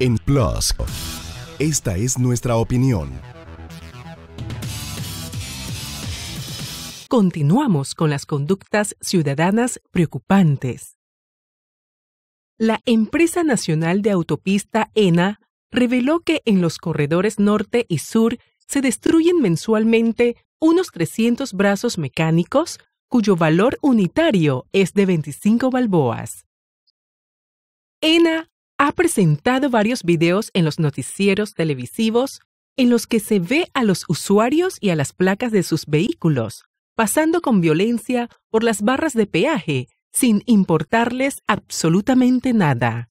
en Plus. Esta es nuestra opinión. Continuamos con las conductas ciudadanas preocupantes. La empresa nacional de autopista ENA reveló que en los corredores norte y sur se destruyen mensualmente unos 300 brazos mecánicos cuyo valor unitario es de 25 balboas. ENA ha presentado varios videos en los noticieros televisivos en los que se ve a los usuarios y a las placas de sus vehículos pasando con violencia por las barras de peaje sin importarles absolutamente nada.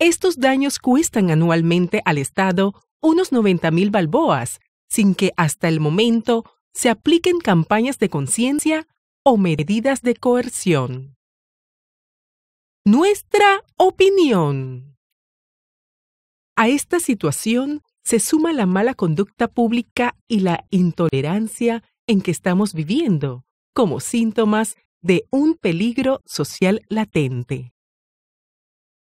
Estos daños cuestan anualmente al Estado unos 90.000 balboas, sin que hasta el momento se apliquen campañas de conciencia o medidas de coerción. Nuestra opinión. A esta situación se suma la mala conducta pública y la intolerancia en que estamos viviendo como síntomas de un peligro social latente.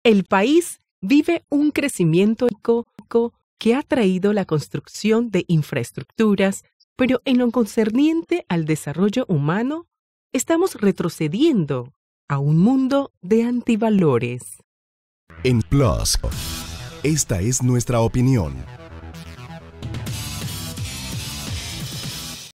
El país vive un crecimiento económico que ha traído la construcción de infraestructuras, pero en lo concerniente al desarrollo humano, estamos retrocediendo a un mundo de antivalores. En Plus, esta es nuestra opinión.